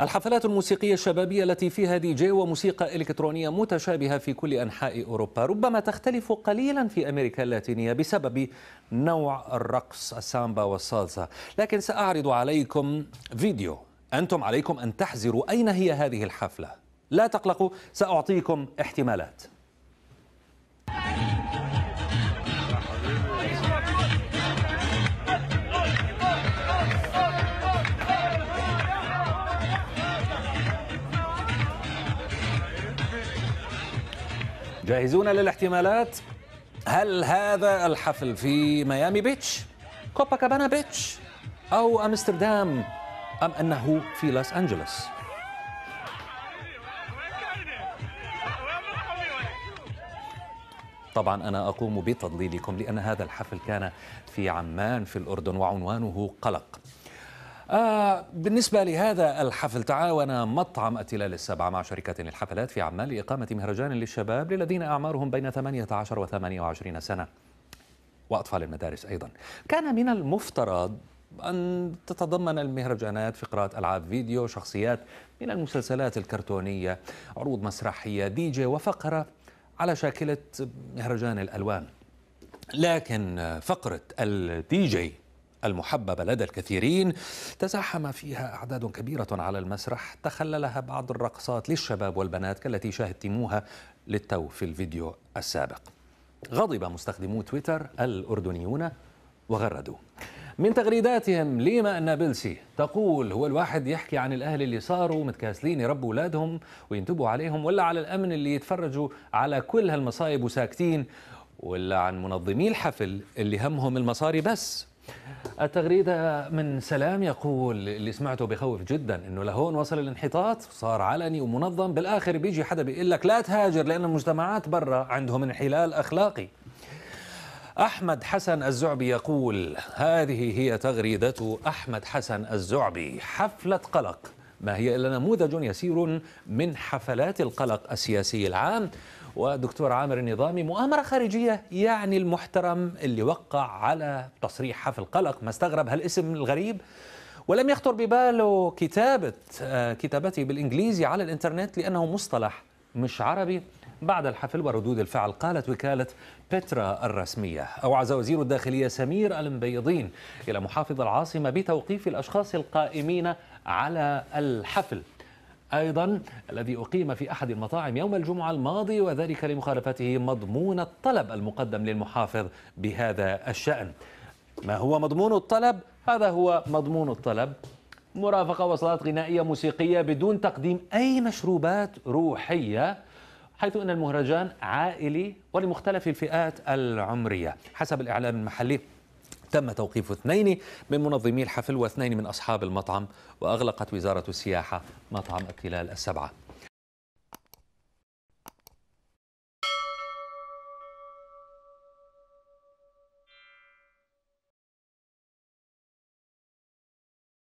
الحفلات الموسيقية الشبابية التي فيها دي جي وموسيقى إلكترونية متشابهة في كل أنحاء أوروبا ربما تختلف قليلا في أمريكا اللاتينية بسبب نوع الرقص السامبا والسالسا لكن سأعرض عليكم فيديو أنتم عليكم أن تحزروا أين هي هذه الحفلة لا تقلقوا سأعطيكم احتمالات جاهزون للاحتمالات هل هذا الحفل في ميامي بيتش كوبا كابانا بيتش أو أمستردام أم أنه في لوس أنجلوس طبعا أنا أقوم بتضليلكم لأن هذا الحفل كان في عمان في الأردن وعنوانه قلق آه بالنسبة لهذا الحفل تعاون مطعم التلال السبعة مع شركة للحفلات في عمان لإقامة مهرجان للشباب للذين أعمارهم بين 18 و 28 سنة وأطفال المدارس أيضا كان من المفترض أن تتضمن المهرجانات فقرات ألعاب فيديو شخصيات من المسلسلات الكرتونية عروض مسرحية دي جي وفقرة على شاكلة مهرجان الألوان لكن فقرة الدي جي المحببة لدى الكثيرين تزاحم فيها أعداد كبيرة على المسرح تخللها بعض الرقصات للشباب والبنات كالتي شاهدتموها للتو في الفيديو السابق غضب مستخدمو تويتر الأردنيون وغردوا من تغريداتهم ليما النابلسي تقول هو الواحد يحكي عن الأهل اللي صاروا متكاسلين يربوا أولادهم وينتبوا عليهم ولا على الأمن اللي يتفرجوا على كل هالمصايب وساكتين ولا عن منظمي الحفل اللي همهم المصاري بس التغريدة من سلام يقول اللي سمعته بخوف جدا انه لهون وصل الانحطاط صار علني ومنظم بالاخر بيجي حدا بيقول لك لا تهاجر لان المجتمعات برا عندهم انحلال اخلاقي أحمد حسن الزعبي يقول هذه هي تغريدة أحمد حسن الزعبي حفلة قلق ما هي إلا نموذج يسير من حفلات القلق السياسي العام ودكتور عامر النظامي مؤامرة خارجية يعني المحترم اللي وقع على تصريح حفل قلق ما استغرب هالاسم الغريب ولم يخطر بباله كتابة آه، كتابته بالإنجليزي على الإنترنت لأنه مصطلح مش عربي بعد الحفل وردود الفعل قالت وكالة بترا الرسمية أوعز وزير الداخلية سمير المبيضين إلى محافظ العاصمة بتوقيف الأشخاص القائمين على الحفل أيضا الذي أقيم في أحد المطاعم يوم الجمعة الماضي وذلك لمخالفته مضمون الطلب المقدم للمحافظ بهذا الشأن ما هو مضمون الطلب؟ هذا هو مضمون الطلب مرافقة وصلات غنائية موسيقية بدون تقديم أي مشروبات روحية حيث أن المهرجان عائلي ولمختلف الفئات العمرية حسب الإعلام المحلي تم توقيف اثنين من منظمي الحفل واثنين من أصحاب المطعم وأغلقت وزارة السياحة مطعم التلال السبعة